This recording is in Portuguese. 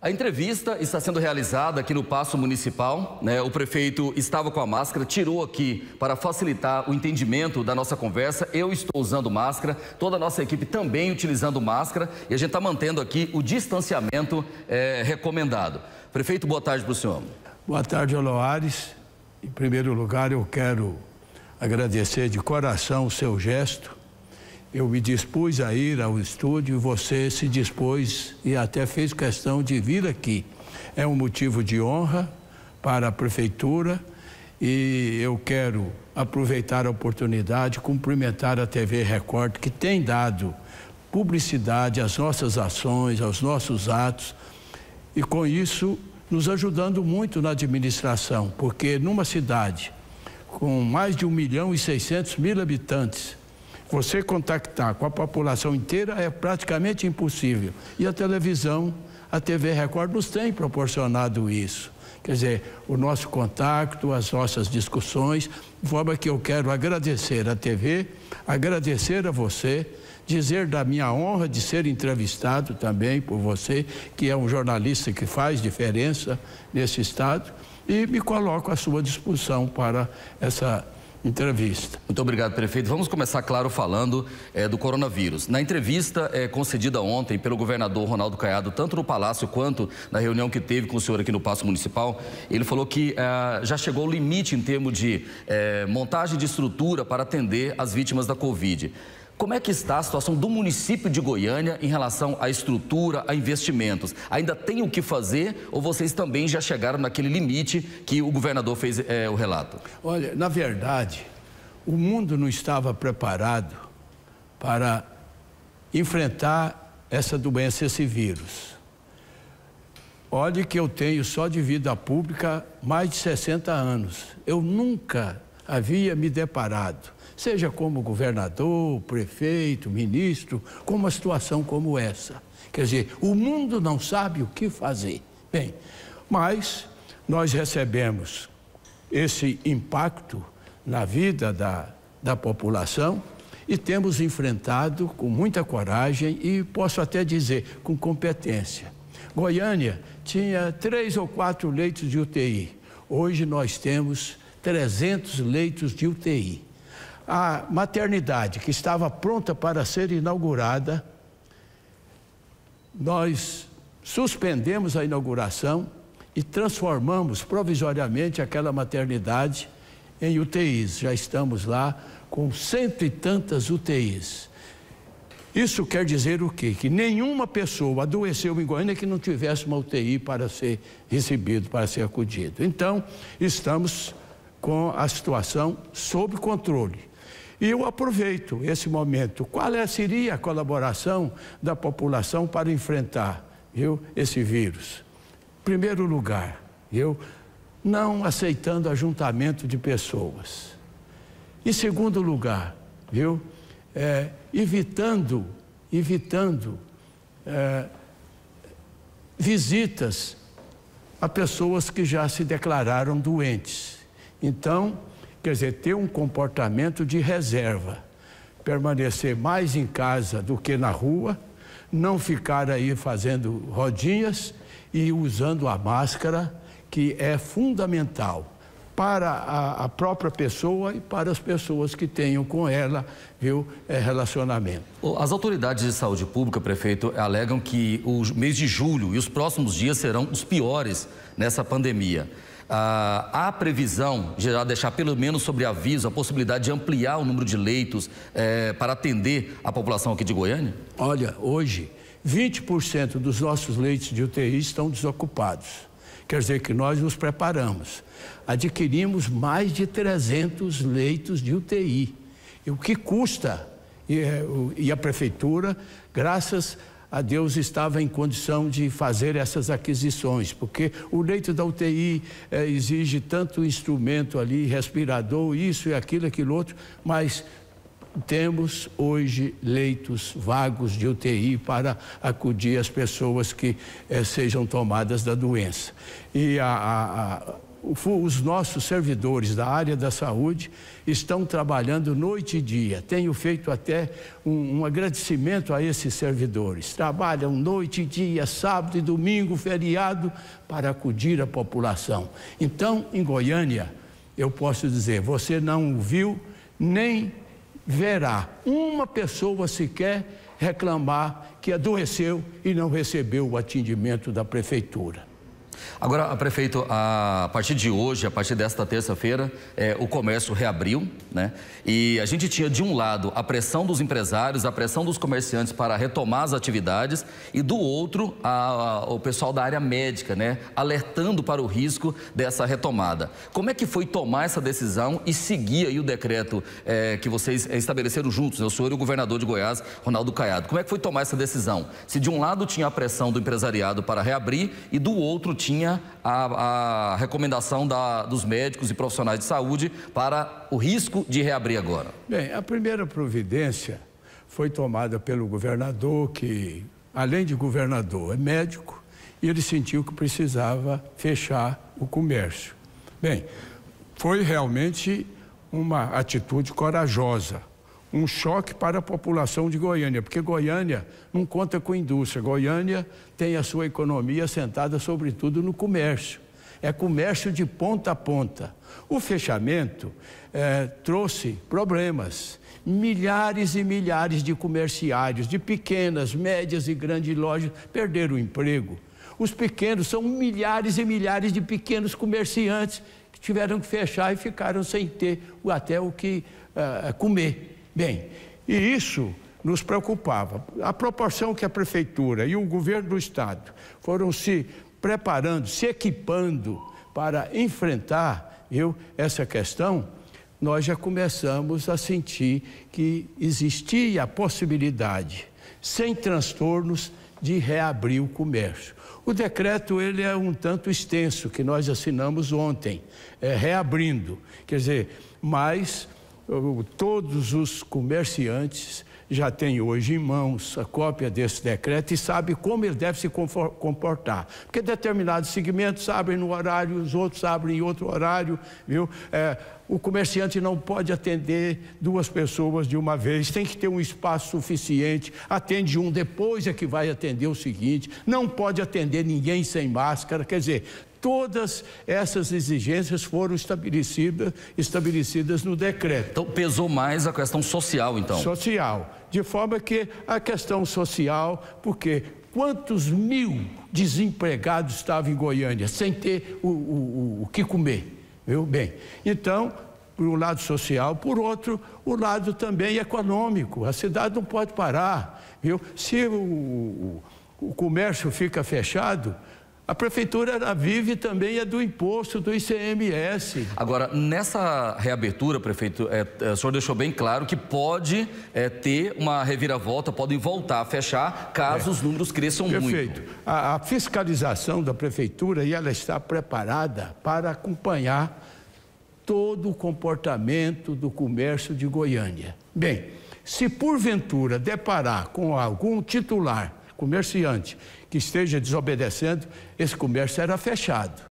A entrevista está sendo realizada aqui no Paço Municipal. Né? O prefeito estava com a máscara, tirou aqui para facilitar o entendimento da nossa conversa. Eu estou usando máscara, toda a nossa equipe também utilizando máscara e a gente está mantendo aqui o distanciamento é, recomendado. Prefeito, boa tarde para o senhor. Boa tarde, Oloares. Em primeiro lugar, eu quero agradecer de coração o seu gesto eu me dispus a ir ao estúdio, você se dispôs e até fez questão de vir aqui. É um motivo de honra para a prefeitura e eu quero aproveitar a oportunidade, cumprimentar a TV Record que tem dado publicidade às nossas ações, aos nossos atos e com isso nos ajudando muito na administração, porque numa cidade com mais de 1 milhão e 600 mil habitantes, você contactar com a população inteira é praticamente impossível. E a televisão, a TV Record nos tem proporcionado isso. Quer dizer, o nosso contato, as nossas discussões, de forma que eu quero agradecer à TV, agradecer a você, dizer da minha honra de ser entrevistado também por você, que é um jornalista que faz diferença nesse estado, e me coloco à sua disposição para essa entrevista. Muito obrigado, prefeito. Vamos começar, claro, falando é, do coronavírus. Na entrevista é, concedida ontem pelo governador Ronaldo Caiado, tanto no Palácio quanto na reunião que teve com o senhor aqui no Paço Municipal, ele falou que é, já chegou o limite em termos de é, montagem de estrutura para atender as vítimas da Covid. Como é que está a situação do município de Goiânia em relação à estrutura, a investimentos? Ainda tem o que fazer ou vocês também já chegaram naquele limite que o governador fez é, o relato? Olha, na verdade, o mundo não estava preparado para enfrentar essa doença, esse vírus. Olhe que eu tenho só de vida pública mais de 60 anos. Eu nunca havia me deparado, seja como governador, prefeito, ministro, com uma situação como essa. Quer dizer, o mundo não sabe o que fazer. Bem, mas nós recebemos esse impacto na vida da, da população e temos enfrentado com muita coragem e posso até dizer com competência. Goiânia tinha três ou quatro leitos de UTI. Hoje nós temos 300 leitos de UTI. A maternidade, que estava pronta para ser inaugurada, nós suspendemos a inauguração e transformamos provisoriamente aquela maternidade em UTIs. Já estamos lá com cento e tantas UTIs. Isso quer dizer o quê? Que nenhuma pessoa adoeceu em Goiânia que não tivesse uma UTI para ser recebido, para ser acudido. Então, estamos com a situação sob controle. E eu aproveito esse momento. Qual é, seria a colaboração da população para enfrentar viu, esse vírus? Em primeiro lugar, eu não aceitando ajuntamento de pessoas. Em segundo lugar, viu, é, evitando, evitando é, visitas a pessoas que já se declararam doentes. Então, quer dizer, ter um comportamento de reserva, permanecer mais em casa do que na rua, não ficar aí fazendo rodinhas e usando a máscara, que é fundamental para a, a, própria pessoa e para as pessoas que tenham com ela viu, é, relacionamento. As autoridades de saúde pública, prefeito, alegam que o mês de julho e os próximos dias serão os piores nessa pandemia ah, há previsão de deixar pelo menos sobre aviso a possibilidade de ampliar o número de leitos eh, para atender a população aqui de Goiânia? Olha, hoje 20% dos nossos leitos de UTI estão desocupados. Quer dizer que nós nos preparamos. Adquirimos mais de 300 leitos de UTI. E o que custa? E, é, e a prefeitura, graças a a Deus estava em condição de fazer essas aquisições, porque o leito da UTI eh, exige tanto instrumento ali, respirador, isso e aquilo, aquilo outro, mas temos hoje leitos vagos de UTI para acudir as pessoas que eh, sejam tomadas da doença. E a, a, a os nossos servidores da área da saúde estão trabalhando noite e dia. Tenho feito até um, um, agradecimento a esses servidores. Trabalham noite e dia, sábado e domingo, feriado, para acudir a população. Então, em Goiânia, eu posso dizer: você não viu nem verá uma pessoa sequer reclamar que adoeceu e não recebeu o atendimento da prefeitura. Agora, prefeito, a partir de hoje, a partir desta terça-feira, é, o comércio reabriu, né? E a gente tinha, de um lado, a pressão dos empresários, a pressão dos comerciantes para retomar as atividades, e do outro, a, a, o pessoal da área médica, né? Alertando para o risco dessa retomada. Como é que foi tomar essa decisão e seguir aí o decreto é, que vocês estabeleceram juntos, né? o senhor e o governador de Goiás, Ronaldo Caiado? Como é que foi tomar essa decisão? Se de um lado tinha a pressão do empresariado para reabrir e do outro tinha tinha a, a recomendação da, dos médicos e profissionais de saúde para o risco de reabrir agora? Bem, a primeira providência foi tomada pelo governador, que, além de governador, é médico, e ele sentiu que precisava fechar o comércio. Bem, foi realmente uma atitude corajosa um choque para a população de Goiânia, porque Goiânia não conta com indústria. Goiânia tem a sua economia assentada, sobretudo, no comércio. É comércio de ponta a ponta. O fechamento é, trouxe problemas. Milhares e milhares de comerciários, de pequenas, médias e grandes lojas, perderam o emprego. Os pequenos são milhares e milhares de pequenos comerciantes que tiveram que fechar e ficaram sem ter até o que eh, comer. Bem, e isso nos preocupava. A proporção que a prefeitura e o governo do estado foram se preparando, se equipando para enfrentar viu, essa questão, nós já começamos a sentir que existia a possibilidade, sem transtornos, de reabrir o comércio. O decreto ele é um tanto extenso que nós assinamos ontem, é, reabrindo, quer dizer, mas todos os comerciantes já têm hoje em mãos a cópia desse decreto e sabe como ele deve se comportar. Porque determinados segmentos abrem no horário, os outros abrem em outro horário, viu? É, o comerciante não pode atender duas pessoas de uma vez, tem que ter um espaço suficiente. Atende um, depois é que vai atender o seguinte. Não pode atender ninguém sem máscara. Quer dizer, todas essas exigências foram estabelecidas, estabelecidas no decreto. Então, pesou mais a questão social, então? Social. De forma que a questão social, porque quantos mil desempregados estavam em Goiânia sem ter o, o, o, o que comer? Viu bem? Então, por um lado social, por outro, o lado também econômico. A cidade não pode parar, viu? Se o, o comércio fica fechado, a prefeitura vive também é do imposto do ICMS. Agora, nessa reabertura, prefeito, é, é, o senhor deixou bem claro que pode é, ter uma reviravolta, podem voltar a fechar caso é. os números cresçam Perfeito. muito. Perfeito. A, a fiscalização da prefeitura e ela está preparada para acompanhar todo o comportamento do comércio de Goiânia. Bem, se porventura deparar com algum titular comerciante que esteja desobedecendo, esse comércio era fechado.